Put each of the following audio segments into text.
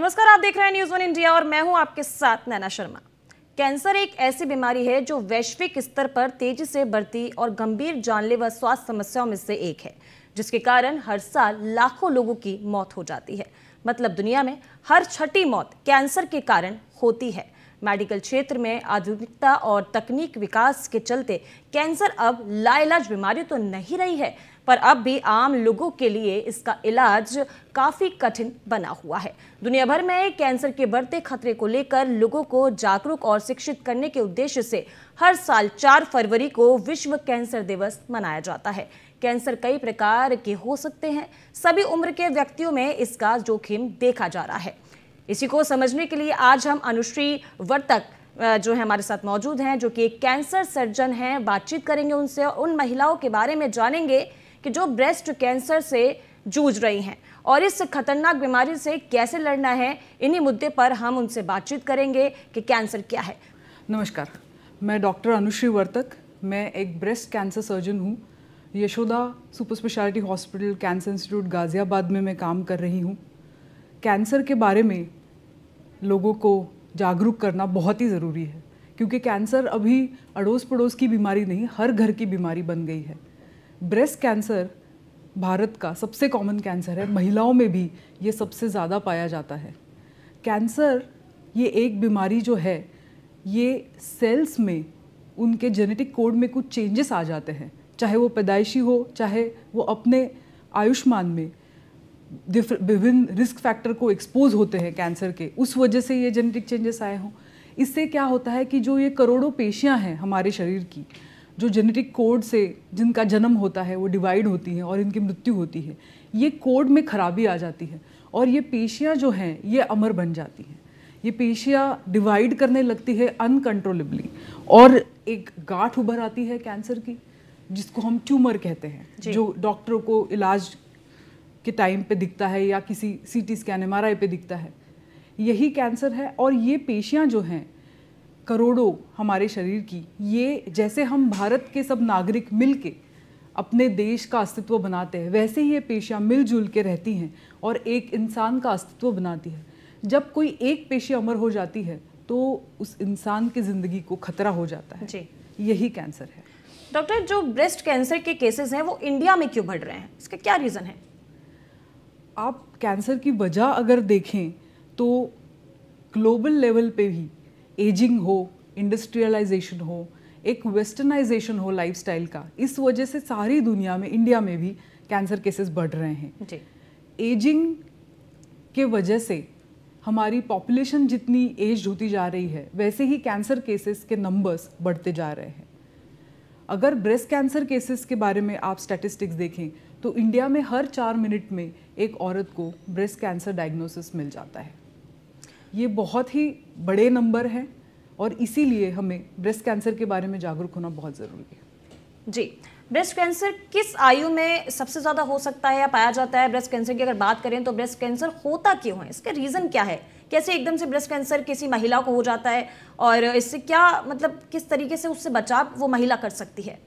नमस्कार आप देख रहे हैं न्यूज वन इंडिया और मैं हूं आपके साथ नैना शर्मा कैंसर एक ऐसी बीमारी है जो वैश्विक स्तर पर तेजी से बढ़ती और गंभीर जानलेवा स्वास्थ्य समस्याओं में से एक है जिसके कारण हर साल लाखों लोगों की मौत हो जाती है मतलब दुनिया में हर छठी मौत कैंसर के कारण होती है मेडिकल क्षेत्र में आधुनिकता और तकनीक विकास के चलते कैंसर अब लाइलाज बीमारी तो नहीं रही है पर अब भी आम लोगों के लिए इसका इलाज काफ़ी कठिन बना हुआ है दुनिया भर में कैंसर के बढ़ते खतरे को लेकर लोगों को जागरूक और शिक्षित करने के उद्देश्य से हर साल 4 फरवरी को विश्व कैंसर दिवस मनाया जाता है कैंसर कई प्रकार के हो सकते हैं सभी उम्र के व्यक्तियों में इसका जोखिम देखा जा रहा है इसी को समझने के लिए आज हम अनुश्री वर्तक जो है हमारे साथ मौजूद हैं जो कि एक कैंसर सर्जन हैं बातचीत करेंगे उनसे और उन महिलाओं के बारे में जानेंगे कि जो ब्रेस्ट कैंसर से जूझ रही हैं और इस खतरनाक बीमारी से कैसे लड़ना है इन्हीं मुद्दे पर हम उनसे बातचीत करेंगे कि कैंसर क्या है नमस्कार मैं डॉक्टर अनुश्री वर्तक मैं एक ब्रेस्ट कैंसर सर्जन हूँ Yashoda super speciality hospital cancer institute Ghaziabad में मैं काम कर रही हूँ कैंसर के बारे में लोगों को जागरूक करना बहुत ही ज़रूरी है क्योंकि कैंसर अभी अड़ोस पड़ोस की बीमारी नहीं हर घर की बीमारी बन गई है ब्रेस्ट कैंसर भारत का सबसे कॉमन कैंसर है महिलाओं में भी ये सबसे ज़्यादा पाया जाता है कैंसर ये एक बीमारी जो है ये सेल्स में उनके जेनेटिक कोड में कुछ चेंजेस आ जाते हैं चाहे वो पैदाइशी हो चाहे वो अपने आयुष्मान में विभिन्न रिस्क फैक्टर को एक्सपोज होते हैं कैंसर के उस वजह से ये जेनेटिक चेंजेस आए हों इससे क्या होता है कि जो ये करोड़ों पेशियां हैं हमारे शरीर की जो जेनेटिक कोड से जिनका जन्म होता है वो डिवाइड होती हैं और इनकी मृत्यु होती है ये कोड में खराबी आ जाती है और ये पेशियाँ जो हैं ये अमर बन जाती हैं ये पेशियाँ डिवाइड करने लगती है अनकंट्रोलेबली और एक गांठ उभर आती है कैंसर की जिसको हम ट्यूमर कहते हैं जो डॉक्टरों को इलाज के टाइम पे दिखता है या किसी सीटी स्कैन एम पे दिखता है यही कैंसर है और ये पेशियाँ जो हैं करोड़ों हमारे शरीर की ये जैसे हम भारत के सब नागरिक मिल के अपने देश का अस्तित्व बनाते हैं वैसे ही ये पेशियाँ मिलजुल के रहती हैं और एक इंसान का अस्तित्व बनाती है जब कोई एक पेशी अमर हो जाती है तो उस इंसान की ज़िंदगी को खतरा हो जाता है जी यही कैंसर है डॉक्टर जो ब्रेस्ट कैंसर के केसेस हैं वो इंडिया में क्यों बढ़ रहे हैं इसका क्या रीज़न है आप कैंसर की वजह अगर देखें तो ग्लोबल लेवल पे भी एजिंग हो इंडस्ट्रियलाइजेशन हो एक वेस्टर्नाइजेशन हो लाइफस्टाइल का इस वजह से सारी दुनिया में इंडिया में भी कैंसर केसेस बढ़ रहे हैं एजिंग के वजह से हमारी पॉपुलेशन जितनी एज होती जा रही है वैसे ही कैंसर केसेस के नंबर्स बढ़ते जा रहे हैं अगर ब्रेस्ट कैंसर केसेस के बारे में आप स्टैटिस्टिक्स देखें तो इंडिया में हर चार मिनट में एक औरत को ब्रेस्ट कैंसर डायग्नोसिस मिल जाता है ये बहुत ही बड़े नंबर हैं और इसीलिए हमें ब्रेस्ट कैंसर के बारे में जागरूक होना बहुत ज़रूरी है जी ब्रेस्ट कैंसर किस आयु में सबसे ज़्यादा हो सकता है या पाया जाता है ब्रेस्ट कैंसर की अगर बात करें तो ब्रेस्ट कैंसर होता क्यों है इसका रीज़न क्या है कैसे एकदम से ब्रेस्ट कैंसर किसी महिला को हो जाता है और इससे क्या मतलब किस तरीके से उससे बचाव वो महिला कर सकती है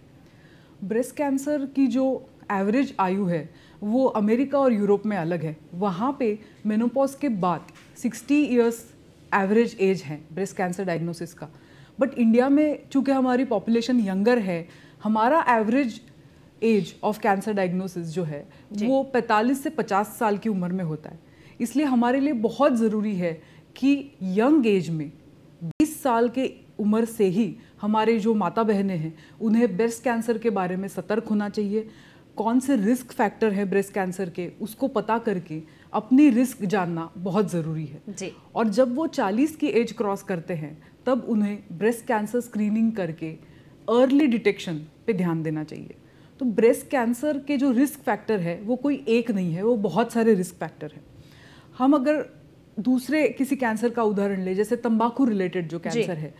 ब्रेस्ट कैंसर की जो एवरेज आयु है वो अमेरिका और यूरोप में अलग है वहाँ पे मेनोपॉज के बाद 60 इयर्स एवरेज एज है ब्रेस्ट कैंसर डायग्नोसिस का बट इंडिया में चूँकि हमारी पॉपुलेशन यंगर है हमारा average age of cancer diagnosis जो है वो 45 से 50 साल की उम्र में होता है इसलिए हमारे लिए बहुत ज़रूरी है कि यंग एज में 20 साल के उम्र से ही हमारे जो माता बहनें हैं उन्हें ब्रेस्ट कैंसर के बारे में सतर्क होना चाहिए कौन से रिस्क फैक्टर है ब्रेस्ट कैंसर के उसको पता करके अपनी रिस्क जानना बहुत ज़रूरी है जी और जब वो 40 की एज क्रॉस करते हैं तब उन्हें ब्रेस्ट कैंसर स्क्रीनिंग करके अर्ली डिटेक्शन पे ध्यान देना चाहिए तो ब्रेस्ट कैंसर के जो रिस्क फैक्टर है वो कोई एक नहीं है वो बहुत सारे रिस्क फैक्टर हैं हम अगर दूसरे किसी कैंसर का उदाहरण ले जैसे तंबाकू रिलेटेड जो कैंसर है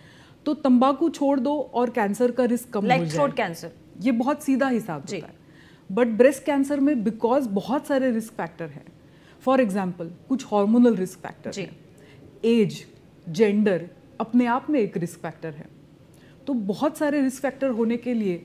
तो तंबाकू छोड़ दो और कैंसर का रिस्क कम like हो जाए कैंसर ये बहुत सीधा हिसाब होता है बट ब्रेस्ट कैंसर में बिकॉज बहुत सारे रिस्क फैक्टर हैं फॉर एग्जाम्पल कुछ हॉर्मोनल रिस्क फैक्टर हैं एज जेंडर अपने आप में एक रिस्क फैक्टर है तो बहुत सारे रिस्क फैक्टर होने के लिए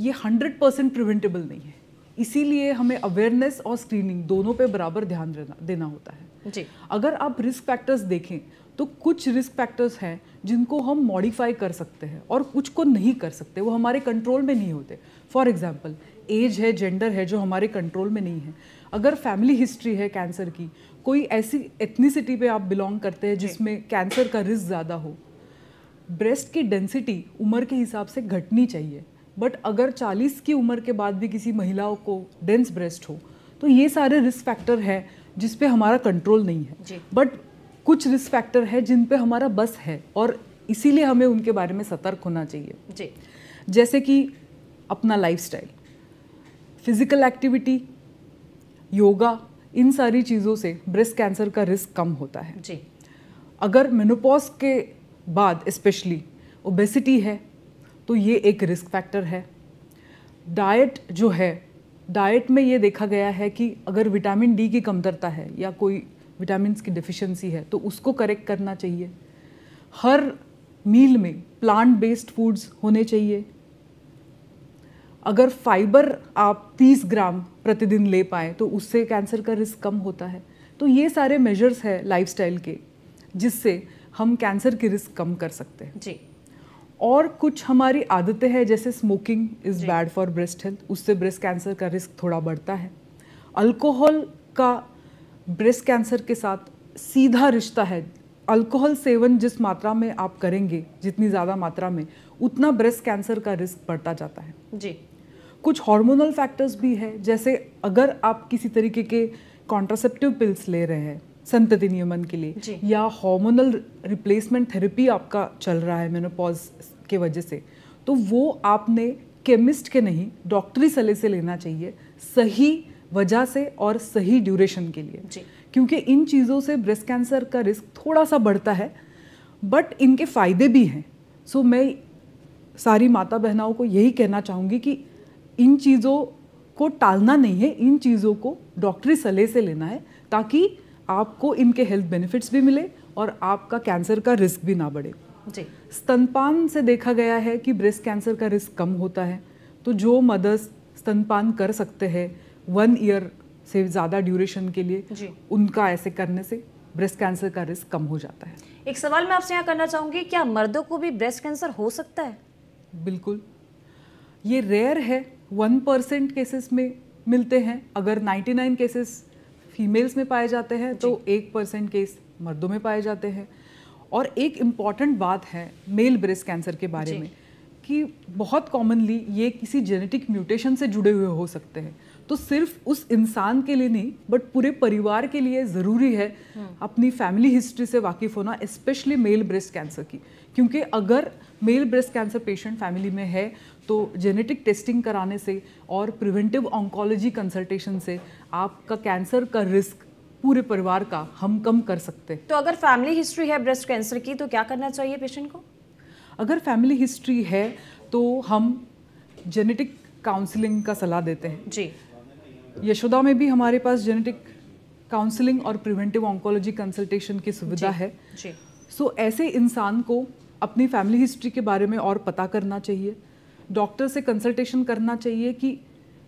ये हंड्रेड परसेंट प्रिवेंटेबल नहीं है इसीलिए हमें अवेयरनेस और स्क्रीनिंग दोनों पे बराबर ध्यान देना देना होता है जी अगर आप रिस्क फैक्टर्स देखें तो कुछ रिस्क फैक्टर्स हैं जिनको हम मॉडिफाई कर सकते हैं और कुछ को नहीं कर सकते वो हमारे कंट्रोल में नहीं होते फॉर एग्जाम्पल एज है जेंडर है जो हमारे कंट्रोल में नहीं है अगर फैमिली हिस्ट्री है कैंसर की कोई ऐसी एथनीसिटी पे आप बिलोंग करते हैं जिसमें कैंसर का रिस्क ज़्यादा हो ब्रेस्ट की डेंसिटी उम्र के हिसाब से घटनी चाहिए बट अगर 40 की उम्र के बाद भी किसी महिलाओं को डेंस ब्रेस्ट हो तो ये सारे रिस्क फैक्टर है जिस पे हमारा कंट्रोल नहीं है बट कुछ रिस्क फैक्टर है जिन पे हमारा बस है और इसीलिए हमें उनके बारे में सतर्क होना चाहिए जी जैसे कि अपना लाइफस्टाइल फिजिकल एक्टिविटी योगा इन सारी चीज़ों से ब्रेस्ट कैंसर का रिस्क कम होता है जी अगर मेनोपॉज के बाद स्पेशली ओबेसिटी है तो ये एक रिस्क फैक्टर है डाइट जो है डाइट में ये देखा गया है कि अगर विटामिन डी की कमतरता है या कोई विटामिन की डिफिशेंसी है तो उसको करेक्ट करना चाहिए हर मील में प्लांट बेस्ड फूड्स होने चाहिए अगर फाइबर आप 30 ग्राम प्रतिदिन ले पाएँ तो उससे कैंसर का रिस्क कम होता है तो ये सारे मेजर्स है लाइफ के जिससे हम कैंसर के रिस्क कम कर सकते हैं जी और कुछ हमारी आदतें हैं जैसे smoking is bad for breast health उससे ब्रेस्ट कैंसर का रिस्क थोड़ा बढ़ता है अल्कोहल का ब्रेस्ट कैंसर के साथ सीधा रिश्ता है अल्कोहल सेवन जिस मात्रा में आप करेंगे जितनी ज़्यादा मात्रा में उतना ब्रेस्ट कैंसर का रिस्क बढ़ता जाता है जी कुछ हार्मोनल फैक्टर्स भी है जैसे अगर आप किसी तरीके के कॉन्ट्रासेप्टिव पिल्स ले रहे हैं संतति नियमन के लिए या हार्मोनल रिप्लेसमेंट थेरेपी आपका चल रहा है मेनोपॉज के वजह से तो वो आपने केमिस्ट के नहीं डॉक्टरी सले से लेना चाहिए सही वजह से और सही ड्यूरेशन के लिए क्योंकि इन चीज़ों से ब्रेस्ट कैंसर का रिस्क थोड़ा सा बढ़ता है बट इनके फ़ायदे भी हैं सो so, मैं सारी माता बहनाओं को यही कहना चाहूँगी कि इन चीज़ों को टालना नहीं है इन चीज़ों को डॉक्टरी सलाह से लेना है ताकि आपको इनके हेल्थ बेनिफिट्स भी मिले और आपका कैंसर का रिस्क भी ना बढ़े जी स्तनपान से देखा गया है कि ब्रेस्ट कैंसर का रिस्क कम होता है तो जो मदर्स स्तनपान कर सकते हैं वन ईयर से ज़्यादा ड्यूरेशन के लिए उनका ऐसे करने से ब्रेस्ट कैंसर का रिस्क कम हो जाता है एक सवाल मैं आपसे यहाँ करना चाहूँगी क्या मर्दों को भी ब्रेस्ट कैंसर हो सकता है बिल्कुल ये रेयर है वन परसेंट केसेस में मिलते हैं अगर नाइन्टी नाइन केसेस फीमेल्स में पाए जाते हैं तो एक परसेंट केस मर्दों में पाए जाते हैं और एक इम्पॉर्टेंट बात है मेल ब्रेस्ट कैंसर के बारे में कि बहुत कॉमनली ये किसी जेनेटिक म्यूटेशन से जुड़े हुए हो सकते हैं तो सिर्फ उस इंसान के लिए नहीं बट पूरे परिवार के लिए ज़रूरी है हम्म। अपनी फैमिली हिस्ट्री से वाकिफ़ होना स्पेशली मेल ब्रेस्ट कैंसर की क्योंकि अगर male breast cancer patient family में है तो जेनेटिक टेस्टिंग कराने से और प्रिवेंटिव ऑन्कोलॉजी कंसल्टेशन से आपका कैंसर का रिस्क पूरे परिवार का हम कम कर सकते हैं तो अगर फैमिली हिस्ट्री है ब्रेस्ट कैंसर की तो क्या करना चाहिए पेशेंट को अगर फैमिली हिस्ट्री है तो हम जेनेटिक काउंसलिंग का सलाह देते हैं जी यशोदा में भी हमारे पास जेनेटिक काउंसलिंग और प्रिवेंटिव ऑन्कोलॉजी कंसल्टेशन की सुविधा है सो so, ऐसे इंसान को अपनी फैमिली हिस्ट्री के बारे में और पता करना चाहिए डॉक्टर से कंसल्टेशन करना चाहिए कि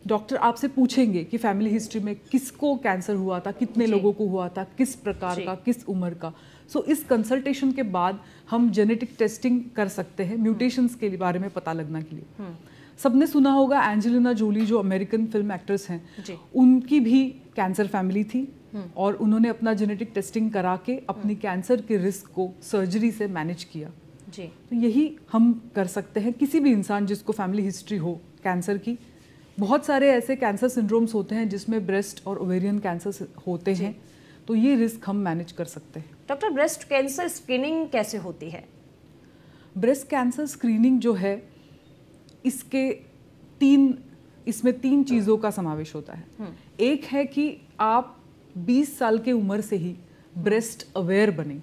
डॉक्टर आपसे पूछेंगे कि फैमिली हिस्ट्री में किसको कैंसर हुआ था कितने लोगों को हुआ था किस प्रकार का किस उम्र का सो so, इस कंसल्टेशन के बाद हम जेनेटिक टेस्टिंग कर सकते हैं म्यूटेशंस के बारे में पता लगना के लिए हम्म। सबने सुना होगा एंजेलिना जोली जो अमेरिकन फिल्म एक्ट्रेस हैं उनकी भी कैंसर फैमिली थी हम्म। और उन्होंने अपना जेनेटिक टेस्टिंग करा के हम्म। अपनी कैंसर के रिस्क को सर्जरी से मैनेज किया जी तो यही हम कर सकते हैं किसी भी इंसान जिसको फैमिली हिस्ट्री हो कैंसर की बहुत सारे ऐसे कैंसर सिंड्रोम्स होते हैं जिसमें ब्रेस्ट और ओवेरियन कैंसर होते हैं तो ये रिस्क हम मैनेज कर सकते हैं डॉक्टर ब्रेस्ट कैंसर स्क्रीनिंग कैसे होती है ब्रेस्ट कैंसर स्क्रीनिंग जो है इसके तीन इसमें तीन चीज़ों का समावेश होता है हम्म। एक है कि आप 20 साल के उम्र से ही ब्रेस्ट अवेयर बने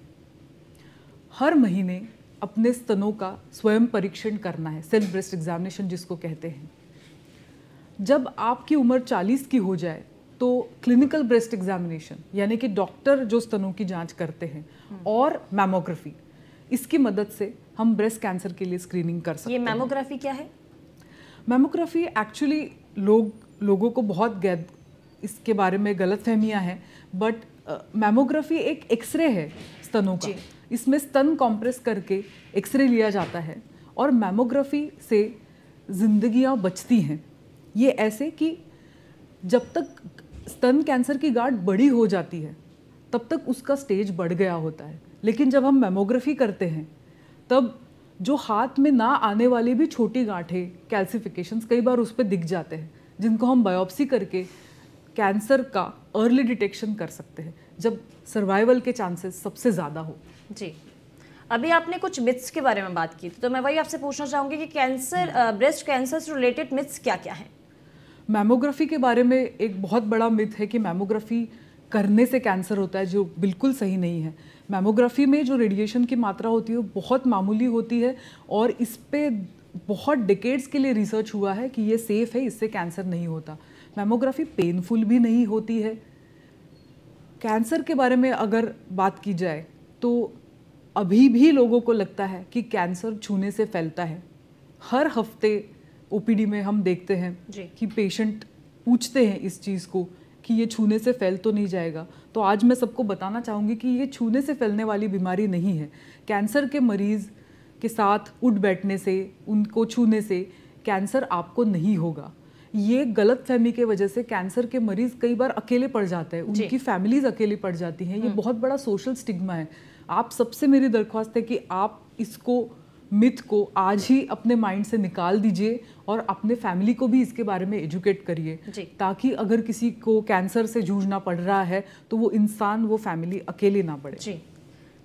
हर महीने अपने स्तनों का स्वयं परीक्षण करना है सेल्फ ब्रेस्ट एग्जामिनेशन जिसको कहते हैं जब आपकी उम्र 40 की हो जाए तो क्लिनिकल ब्रेस्ट एग्जामिनेशन यानी कि डॉक्टर जो स्तनों की जांच करते हैं हम्म। और मैमोग्राफी इसकी मदद से हम ब्रेस्ट कैंसर के लिए स्क्रीनिंग कर सकते हैं ये मैमोग्राफी क्या है मेमोग्राफी एक्चुअली लोग लोगों को बहुत गैद इसके बारे में गलत फहमियाँ हैं बट मेमोग्राफी एक एक्सरे है स्तनों का इसमें स्तन कॉम्प्रेस करके एक्सरे लिया जाता है और मेमोग्राफी से जिंदगियाँ बचती हैं ये ऐसे कि जब तक स्तन कैंसर की गार्ड बड़ी हो जाती है तब तक उसका स्टेज बढ़ गया होता है लेकिन जब हम मेमोग्राफी करते हैं तब जो हाथ में ना आने वाली भी छोटी गांठें कैल्सिफिकेशन कई बार उस पर दिख जाते हैं जिनको हम बायोप्सी करके कैंसर का अर्ली डिटेक्शन कर सकते हैं जब सर्वाइवल के चांसेस सबसे ज़्यादा हो जी अभी आपने कुछ मिथ्स के बारे में बात की तो मैं वही आपसे पूछना चाहूँगी कि कैंसर ब्रेस्ट कैंसर से रिलेटेड मिथ्स क्या क्या हैं मैमोग्राफी के बारे में एक बहुत बड़ा मिथ है कि मैमोग्राफी करने से कैंसर होता है जो बिल्कुल सही नहीं है मेमोग्राफी में जो रेडिएशन की मात्रा होती है वो बहुत मामूली होती है और इस पर बहुत डिकेड्स के लिए रिसर्च हुआ है कि ये सेफ़ है इससे कैंसर नहीं होता मेमोग्राफी पेनफुल भी नहीं होती है कैंसर के बारे में अगर बात की जाए तो अभी भी लोगों को लगता है कि कैंसर छूने से फैलता है हर हफ्ते ओपीडी में हम देखते हैं कि पेशेंट पूछते हैं इस चीज़ को कि ये छूने से फैल तो नहीं जाएगा तो आज मैं सबको बताना चाहूँगी कि ये छूने से फैलने वाली बीमारी नहीं है कैंसर के मरीज़ के साथ उठ बैठने से उनको छूने से कैंसर आपको नहीं होगा ये गलत फहमी के वजह से कैंसर के मरीज कई बार अकेले पड़ जाते हैं उनकी फैमिलीज अकेली पड़ जाती हैं ये हम्म। बहुत बड़ा सोशल स्टिग्मा है आप सबसे मेरी दरख्वास्त है कि आप इसको मिथ को आज ही अपने माइंड से निकाल दीजिए और अपने फैमिली को भी इसके बारे में एजुकेट करिए ताकि अगर किसी को कैंसर से जूझना पड़ रहा है तो वो इंसान वो फैमिली अकेले ना पड़े जी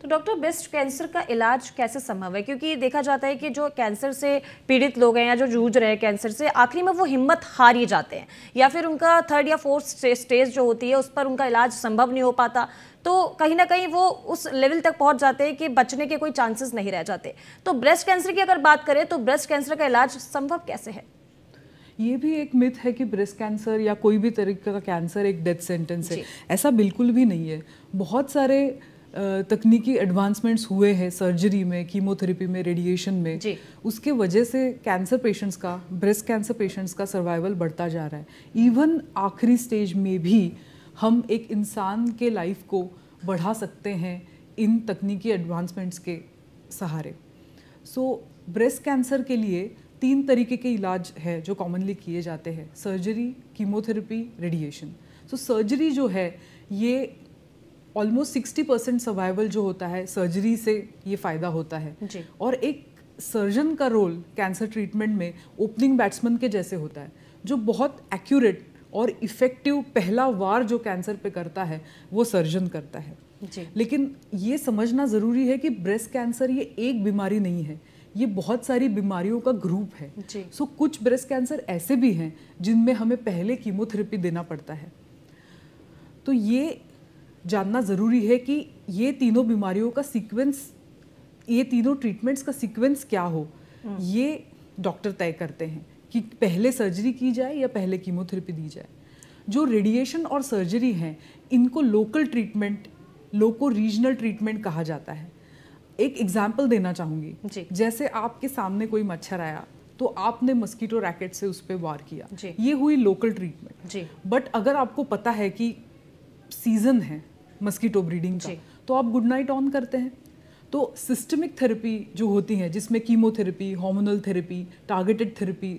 तो डॉक्टर बेस्ट कैंसर का इलाज कैसे संभव है क्योंकि देखा जाता है कि जो कैंसर से पीड़ित लोग हैं या जो जूझ रहे हैं कैंसर से आखिरी में वो हिम्मत हार ही जाते हैं या फिर उनका थर्ड या फोर्थ स्टेज जो होती है उस पर उनका इलाज संभव नहीं हो पाता तो कहीं ना कहीं वो उस लेवल तक पहुंच जाते हैं कि बचने के कोई चांसेस नहीं रह जाते तो ब्रेस्ट कैंसर की अगर बात करें तो ब्रेस्ट कैंसर का इलाज संभव कैसे है ये भी एक मिथ है कि ब्रेस्ट कैंसर या कोई भी तरीके का कैंसर एक डेथ सेंटेंस है ऐसा बिल्कुल भी नहीं है बहुत सारे तकनीकी एडवांसमेंट्स हुए हैं सर्जरी में कीमोथेरेपी में रेडिएशन में उसके वजह से कैंसर पेशेंट्स का ब्रेस्ट कैंसर पेशेंट्स का सर्वाइवल बढ़ता जा रहा है इवन आखिरी स्टेज में भी हम एक इंसान के लाइफ को बढ़ा सकते हैं इन तकनीकी एडवांसमेंट्स के सहारे सो ब्रेस्ट कैंसर के लिए तीन तरीके के इलाज है जो कॉमनली किए जाते हैं surgery chemotherapy radiation so surgery जो है ये ऑलमोस्ट सिक्सटी परसेंट सर्वाइवल जो होता है सर्जरी से ये फ़ायदा होता है जी. और एक सर्जन का रोल कैंसर ट्रीटमेंट में ओपनिंग बैट्समैन के जैसे होता है जो बहुत एक्यूरेट और इफ़ेक्टिव पहला वार जो कैंसर पे करता है वो सर्जन करता है जी। लेकिन ये समझना ज़रूरी है कि ब्रेस्ट कैंसर ये एक बीमारी नहीं है ये बहुत सारी बीमारियों का ग्रुप है सो so, कुछ ब्रेस्ट कैंसर ऐसे भी हैं जिनमें हमें पहले कीमोथेरेपी देना पड़ता है तो ये जानना ज़रूरी है कि ये तीनों बीमारियों का सीक्वेंस ये तीनों ट्रीटमेंट्स का सीक्वेंस क्या हो हम्म। ये डॉक्टर तय करते हैं कि पहले सर्जरी की जाए या पहले कीमोथेरेपी दी जाए जो रेडिएशन और सर्जरी हैं इनको local treatment loco regional treatment कहा जाता है एक एग्जाम्पल देना चाहूँगी जैसे आपके सामने कोई मच्छर आया तो आपने मस्कीटो रैकेट से उस पर वार किया ये हुई लोकल ट्रीटमेंट बट अगर आपको पता है कि सीजन है मस्कीटो ब्रीडिंग का तो आप गुड नाइट ऑन करते हैं तो सिस्टमिक थेरेपी जो होती है जिसमें chemotherapy hormonal therapy targeted therapy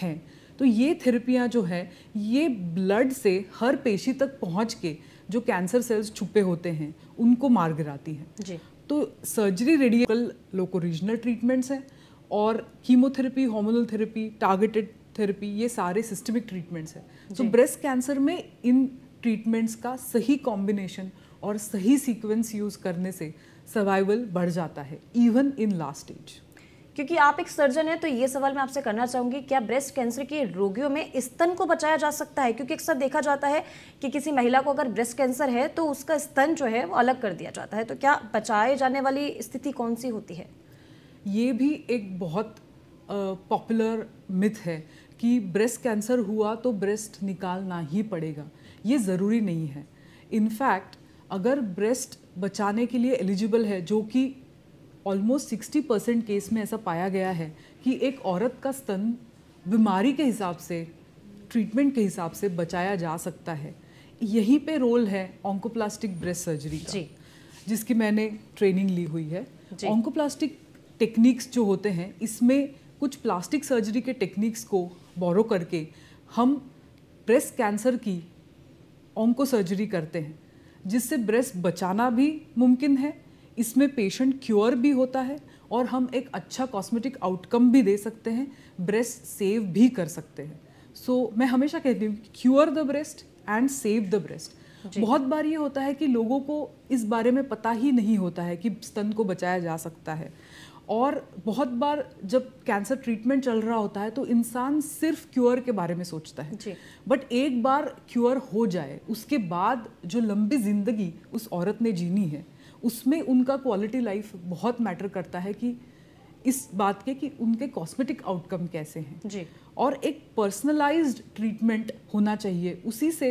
हैं तो ये थेरेपियाँ जो है ये ब्लड से हर पेशी तक पहुँच के जो कैंसर सेल्स छुपे होते हैं उनको मार गिराती हैं जी तो surgery radial loco regional treatments हैं और chemotherapy hormonal therapy targeted therapy ये सारे सिस्टमिक ट्रीटमेंट्स हैं तो ब्रेस्ट कैंसर में इन ट्रीटमेंट्स का सही कॉम्बिनेशन और सही सीक्वेंस यूज़ करने से सर्वाइवल बढ़ जाता है इवन इन लास्ट स्टेज क्योंकि आप एक सर्जन हैं तो ये सवाल मैं आपसे करना चाहूंगी क्या ब्रेस्ट कैंसर के रोगियों में स्तन को बचाया जा सकता है क्योंकि अक्सर देखा जाता है कि किसी महिला को अगर ब्रेस्ट कैंसर है तो उसका स्तन जो है वो अलग कर दिया जाता है तो क्या बचाए जाने वाली स्थिति कौन सी होती है ये भी एक बहुत पॉपुलर मिथ है कि ब्रेस्ट कैंसर हुआ तो ब्रेस्ट निकालना ही पड़ेगा ये ज़रूरी नहीं है इनफैक्ट अगर ब्रेस्ट बचाने के लिए एलिजिबल है जो कि ऑलमोस्ट सिक्सटी परसेंट केस में ऐसा पाया गया है कि एक औरत का स्तन बीमारी के हिसाब से ट्रीटमेंट के हिसाब से बचाया जा सकता है यहीं पे रोल है ऑंकोप्लास्टिक ब्रेस्ट सर्जरी का जी। जिसकी मैंने ट्रेनिंग ली हुई है ऑंकोप्लास्टिक टेक्निक्स जो होते हैं इसमें कुछ प्लास्टिक सर्जरी के टेक्निक्स को बोरो करके हम ब्रेस्ट कैंसर की ऑंको सर्जरी करते हैं जिससे ब्रेस्ट बचाना भी मुमकिन है इसमें पेशेंट क्योर भी होता है और हम एक अच्छा कॉस्मेटिक आउटकम भी दे सकते हैं ब्रेस्ट सेव भी कर सकते हैं सो so, मैं हमेशा कहती हूँ cure the breast and save the breast बहुत बार ये होता है कि लोगों को इस बारे में पता ही नहीं होता है कि स्तन को बचाया जा सकता है और बहुत बार जब कैंसर ट्रीटमेंट चल रहा होता है तो इंसान सिर्फ क्योर के बारे में सोचता है बट एक बार क्योर हो जाए उसके बाद जो लंबी ज़िंदगी उस औरत ने जीनी है उसमें उनका क्वालिटी लाइफ बहुत मैटर करता है कि इस बात के कि उनके कॉस्मेटिक आउटकम कैसे हैं जी और एक पर्सनलाइज्ड ट्रीटमेंट होना चाहिए उसी से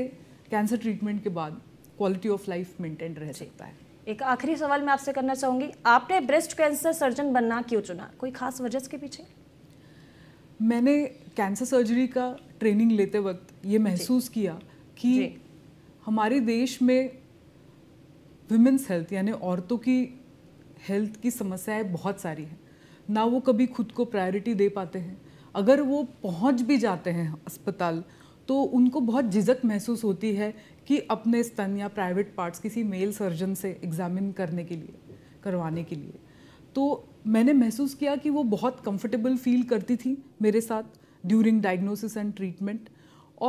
कैंसर ट्रीटमेंट के बाद क्वालिटी ऑफ लाइफ मेंटेन रह सकता है एक आखिरी सवाल मैं आपसे करना चाहूँगी आपने ब्रेस्ट कैंसर सर्जन बनना क्यों चुना कोई खास वजह इसके पीछे मैंने कैंसर सर्जरी का ट्रेनिंग लेते वक्त ये महसूस किया कि हमारे देश में वुमेंस हेल्थ यानी औरतों की हेल्थ की समस्याएं बहुत सारी हैं ना वो कभी खुद को प्रायोरिटी दे पाते हैं अगर वो पहुंच भी जाते हैं अस्पताल तो उनको बहुत झिझक महसूस होती है कि अपने स्तन या प्राइवेट पार्ट्स किसी मेल सर्जन से एग्जामिन करने के लिए करवाने के लिए तो मैंने महसूस किया कि वो बहुत कंफर्टेबल फील करती थी मेरे साथ ड्यूरिंग डायग्नोसिस एंड ट्रीटमेंट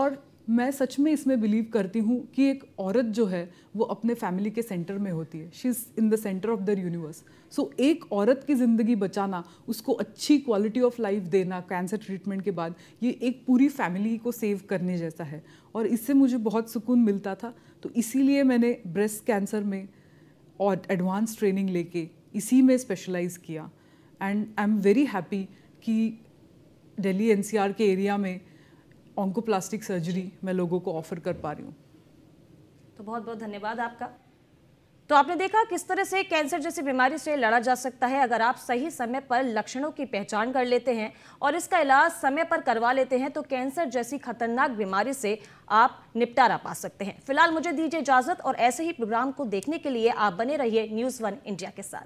और मैं सच में इसमें बिलीव करती हूँ कि एक औरत जो है वो अपने फैमिली के सेंटर में होती है she is in the centre of the universe so एक औरत की ज़िंदगी बचाना उसको अच्छी क्वालिटी ऑफ लाइफ देना कैंसर ट्रीटमेंट के बाद ये एक पूरी फैमिली को सेव करने जैसा है और इससे मुझे बहुत सुकून मिलता था तो इसीलिए मैंने ब्रेस्ट कैंसर में और एडवांस ट्रेनिंग लेके इसी में स्पेशलाइज़ किया and I am very happy कि दिल्ली एनसीआर के एरिया में ऑन्कोप्लास्टिक सर्जरी मैं लोगों को ऑफर कर पा रही हूँ तो बहुत बहुत धन्यवाद आपका तो आपने देखा किस तरह से कैंसर जैसी बीमारी से लड़ा जा सकता है अगर आप सही समय पर लक्षणों की पहचान कर लेते हैं और इसका इलाज समय पर करवा लेते हैं तो कैंसर जैसी खतरनाक बीमारी से आप निपटारा पा सकते हैं फिलहाल मुझे दीजिए इजाजत और ऐसे ही प्रोग्राम को देखने के लिए आप बने रहिए न्यूज़ वन इंडिया के साथ